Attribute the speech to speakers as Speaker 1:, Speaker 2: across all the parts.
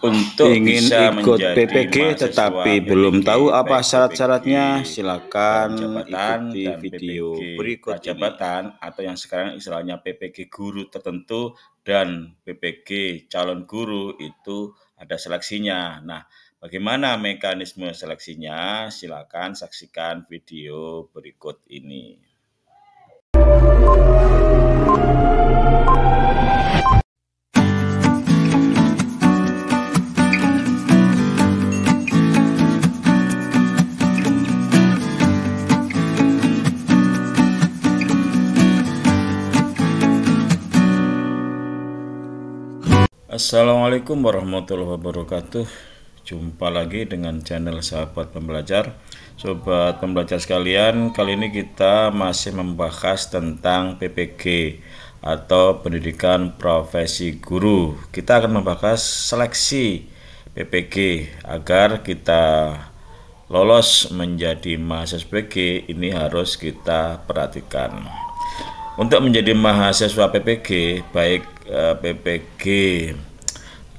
Speaker 1: untuk ingin bisa ikut PPG tetapi belum tahu apa syarat-syaratnya silakan ikuti video PPG berikut jabatan atau yang sekarang istilahnya PPG guru tertentu dan PPG calon guru itu ada seleksinya. Nah, bagaimana mekanisme seleksinya? Silakan saksikan video berikut ini. Assalamualaikum warahmatullahi wabarakatuh Jumpa lagi dengan channel sahabat pembelajar Sobat pembelajar sekalian Kali ini kita masih membahas tentang PPG Atau pendidikan profesi guru Kita akan membahas seleksi PPG Agar kita lolos menjadi mahasiswa PPG Ini harus kita perhatikan untuk menjadi mahasiswa PPG, baik eh, PPG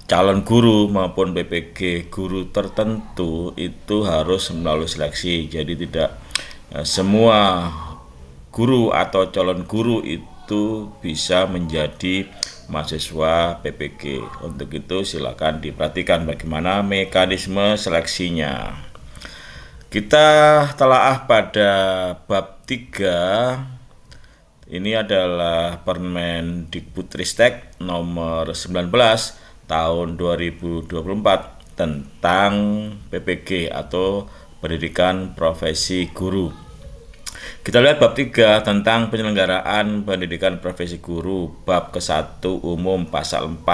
Speaker 1: calon guru maupun PPG guru tertentu itu harus melalui seleksi. Jadi tidak eh, semua guru atau calon guru itu bisa menjadi mahasiswa PPG. Untuk itu silakan diperhatikan bagaimana mekanisme seleksinya. Kita telah pada bab 3 ini adalah Permen Dikbudristek nomor 19 tahun 2024 tentang PPG atau Pendidikan Profesi Guru. Kita lihat bab 3 tentang penyelenggaraan pendidikan profesi guru bab ke-1 umum pasal 4.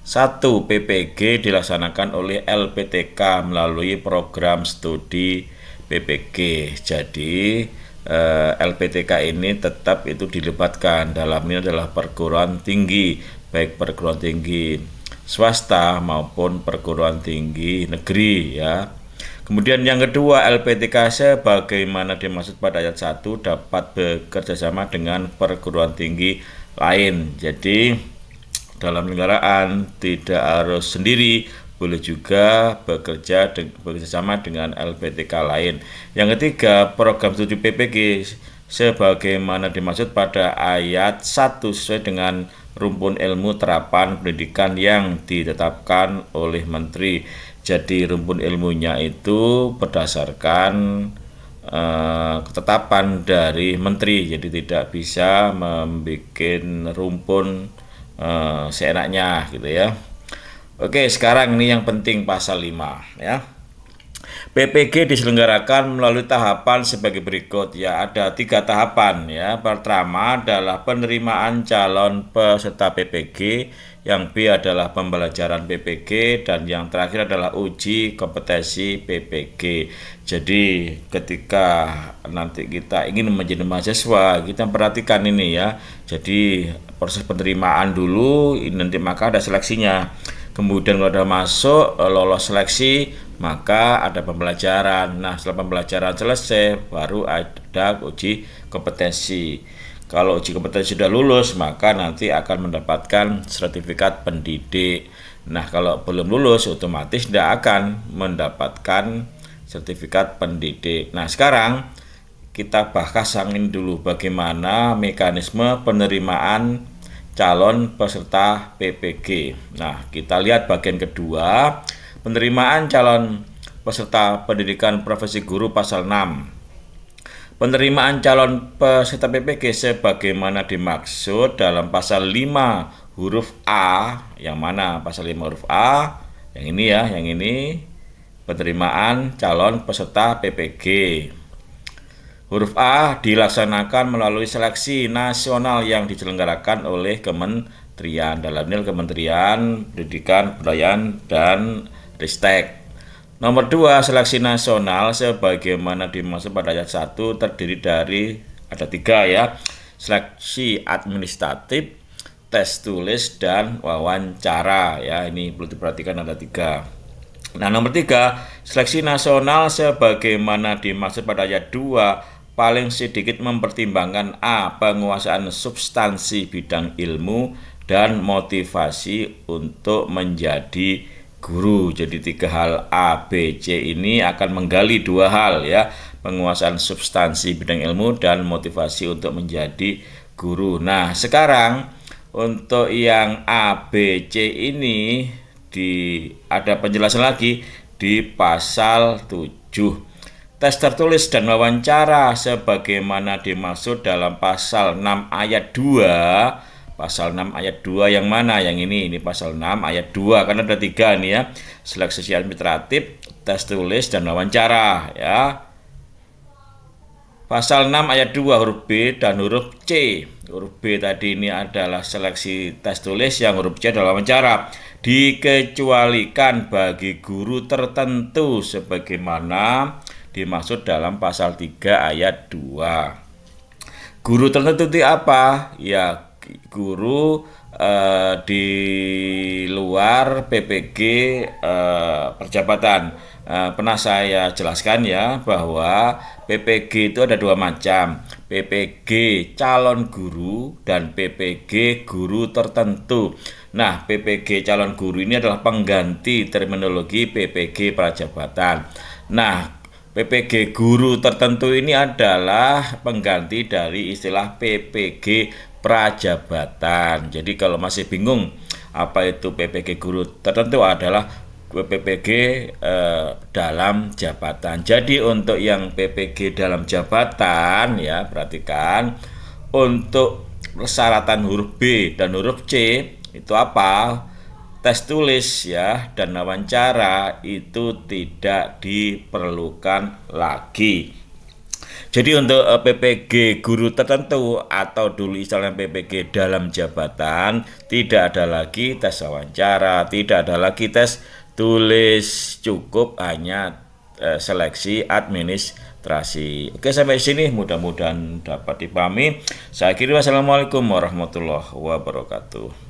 Speaker 1: 1. PPG dilaksanakan oleh LPTK melalui program studi PPG. Jadi, eh, LPTK ini tetap itu dilibatkan dalamnya adalah perguruan tinggi baik perguruan tinggi swasta maupun perguruan tinggi negeri ya. Kemudian yang kedua LPTK sebagaimana dimaksud pada ayat 1 dapat bekerja sama dengan perguruan tinggi lain. Jadi dalam negaraan tidak harus sendiri boleh juga bekerja de bekerjasama dengan LPTK lain. Yang ketiga, program studi PPG sebagaimana dimaksud pada ayat 1 sesuai dengan rumpun ilmu terapan pendidikan yang ditetapkan oleh menteri. Jadi rumpun ilmunya itu berdasarkan uh, ketetapan dari menteri, jadi tidak bisa membuat rumpun uh, seenaknya gitu ya. Oke, sekarang ini yang penting pasal 5 ya. PPG diselenggarakan melalui tahapan sebagai berikut ya ada tiga tahapan ya pertama adalah penerimaan calon peserta PPG yang B adalah pembelajaran PPG dan yang terakhir adalah uji kompetensi PPG jadi ketika nanti kita ingin menjadi mahasiswa kita perhatikan ini ya jadi proses penerimaan dulu ini nanti maka ada seleksinya kemudian kalau sudah masuk eh, lolos seleksi maka ada pembelajaran nah setelah pembelajaran selesai baru ada uji kompetensi kalau uji kompetensi sudah lulus maka nanti akan mendapatkan sertifikat pendidik nah kalau belum lulus otomatis tidak akan mendapatkan sertifikat pendidik nah sekarang kita bahas angin dulu bagaimana mekanisme penerimaan calon peserta PPG. Nah, kita lihat bagian kedua, penerimaan calon peserta pendidikan profesi guru pasal 6. Penerimaan calon peserta PPG sebagaimana dimaksud dalam pasal 5 huruf A, yang mana pasal 5 huruf A, yang ini ya, yang ini penerimaan calon peserta PPG. Huruf A dilaksanakan melalui seleksi nasional yang diselenggarakan oleh kementerian dalam nil Kementerian Pendidikan, Budayaan dan Ristek. Nomor 2, seleksi nasional sebagaimana dimaksud pada ayat 1 terdiri dari ada tiga ya, seleksi administratif, tes tulis dan wawancara ya. Ini perlu diperhatikan ada tiga. Nah, nomor 3, seleksi nasional sebagaimana dimaksud pada ayat 2 paling sedikit mempertimbangkan A. Penguasaan substansi bidang ilmu dan motivasi untuk menjadi guru. Jadi tiga hal A, B, C ini akan menggali dua hal ya. Penguasaan substansi bidang ilmu dan motivasi untuk menjadi guru. Nah sekarang untuk yang A, B, C ini di ada penjelasan lagi di pasal 7 tes tertulis dan wawancara sebagaimana dimaksud dalam pasal 6 ayat 2 pasal 6 ayat 2 yang mana yang ini ini pasal 6 ayat 2 karena ada tiga nih ya seleksi administratif tes tulis dan wawancara ya pasal 6 ayat 2 huruf B dan huruf C huruf B tadi ini adalah seleksi tes tulis yang huruf C adalah wawancara dikecualikan bagi guru tertentu sebagaimana dimaksud dalam pasal 3 ayat 2. Guru tertentu itu apa? Ya guru eh, di luar PPG eh, perjabatan. Eh, pernah saya jelaskan ya bahwa PPG itu ada dua macam. PPG calon guru dan PPG guru tertentu. Nah, PPG calon guru ini adalah pengganti terminologi PPG prajabatan. Nah, PPG guru tertentu ini adalah pengganti dari istilah PPG prajabatan. Jadi kalau masih bingung apa itu PPG guru tertentu adalah PPG eh, dalam jabatan. Jadi untuk yang PPG dalam jabatan ya perhatikan untuk persyaratan huruf B dan huruf C itu apa? tes tulis ya dan wawancara itu tidak diperlukan lagi. Jadi untuk eh, PPG guru tertentu atau dulu istilahnya PPG dalam jabatan tidak ada lagi tes wawancara, tidak ada lagi tes tulis, cukup hanya eh, seleksi administrasi. Oke sampai sini mudah-mudahan dapat dipahami. Saya kira wassalamualaikum warahmatullahi wabarakatuh.